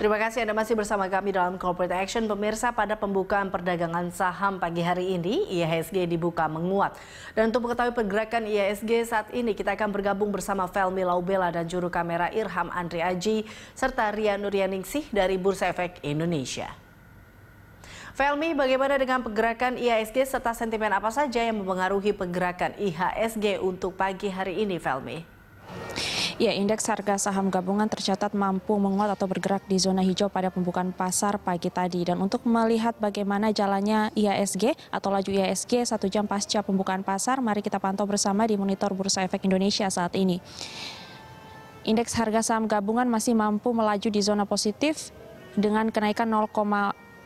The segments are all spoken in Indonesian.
Terima kasih Anda masih bersama kami dalam Corporate Action. Pemirsa, pada pembukaan perdagangan saham pagi hari ini, IHSG dibuka menguat. Dan untuk mengetahui pergerakan IHSG saat ini, kita akan bergabung bersama Felmi Laubela dan juru kamera Irham Andri Aji, serta Ria Nuryaningsih dari Bursa Efek Indonesia. Felmi, bagaimana dengan pergerakan IHSG serta sentimen apa saja yang mempengaruhi pergerakan IHSG untuk pagi hari ini, Felmi? Ya, indeks harga saham gabungan tercatat mampu menguat atau bergerak di zona hijau pada pembukaan pasar pagi tadi. Dan untuk melihat bagaimana jalannya IASG atau laju IASG satu jam pasca pembukaan pasar, mari kita pantau bersama di monitor Bursa Efek Indonesia saat ini. Indeks harga saham gabungan masih mampu melaju di zona positif dengan kenaikan 0,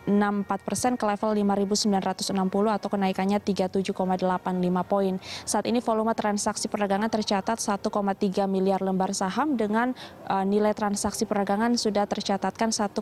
0,64 persen ke level 5.960 atau kenaikannya 37,85 poin. Saat ini volume transaksi perdagangan tercatat 1,3 miliar lembar saham dengan uh, nilai transaksi perdagangan sudah tercatatkan 1,5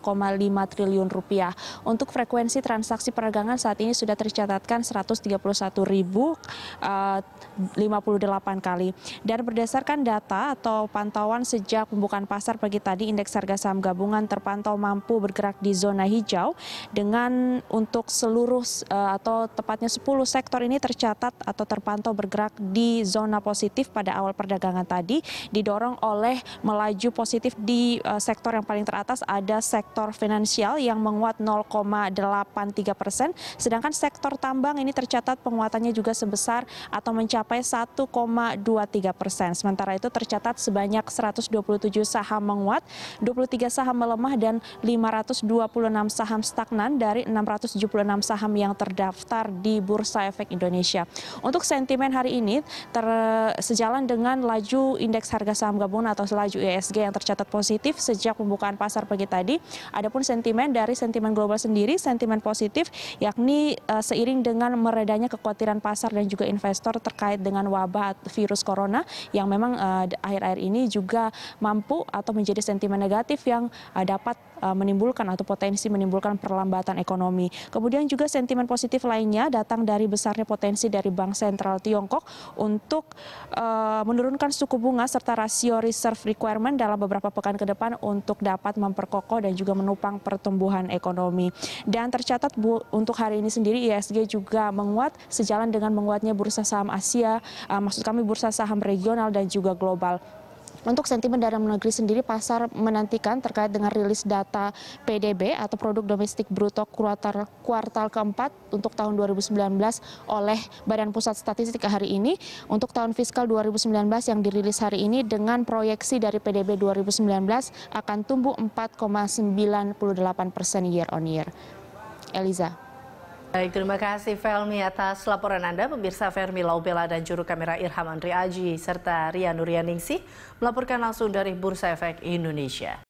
triliun rupiah. Untuk frekuensi transaksi perdagangan saat ini sudah tercatatkan 131.058 eh, kali. Dan berdasarkan data atau pantauan sejak pembukaan pasar pagi tadi, indeks harga saham gabungan terpantau mampu bergerak di zona hijau dengan untuk seluruh eh, atau tepatnya 10 sektor ini tercatat atau terpantau bergerak di zona positif pada awal perdagangan tadi didorong oleh melaju positif di eh, sektor yang paling teratas ada sektor finansial yang menguat 0,83 persen sedangkan sektor tambang ini tercatat penguatannya juga sebesar atau mencapai 1,23 persen sementara itu tercatat sebanyak 127 saham menguat 23 saham melemah dan 526 saham stagnan penurunan dari 676 saham yang terdaftar di Bursa Efek Indonesia. Untuk sentimen hari ini ter, sejalan dengan laju indeks harga saham gabungan atau selaju ISG e yang tercatat positif sejak pembukaan pasar pagi tadi. Adapun sentimen dari sentimen global sendiri sentimen positif yakni uh, seiring dengan meredanya kekhawatiran pasar dan juga investor terkait dengan wabah virus corona yang memang eh, akhir-akhir uh, ini juga mampu atau menjadi sentimen negatif yang uh, dapat menimbulkan atau potensi menimbulkan perlambatan perlambatan ekonomi. Kemudian juga sentimen positif lainnya datang dari besarnya potensi dari Bank Sentral Tiongkok untuk uh, menurunkan suku bunga serta rasio reserve requirement dalam beberapa pekan ke depan untuk dapat memperkokoh dan juga menopang pertumbuhan ekonomi. Dan tercatat bu, untuk hari ini sendiri ISG juga menguat sejalan dengan menguatnya bursa saham Asia, uh, maksud kami bursa saham regional dan juga global. Untuk sentimen dalam negeri sendiri pasar menantikan terkait dengan rilis data PDB atau produk domestik bruto kuartal kuartal keempat untuk tahun 2019 oleh Badan Pusat Statistik hari ini untuk tahun fiskal 2019 yang dirilis hari ini dengan proyeksi dari PDB 2019 akan tumbuh 4,98 persen year on year. Eliza. Baik, terima kasih Felmi atas laporan Anda. Pemirsa Fermi Laubela dan juru kamera Irham Andri Aji serta Ria Nuryaningsih melaporkan langsung dari Bursa Efek Indonesia.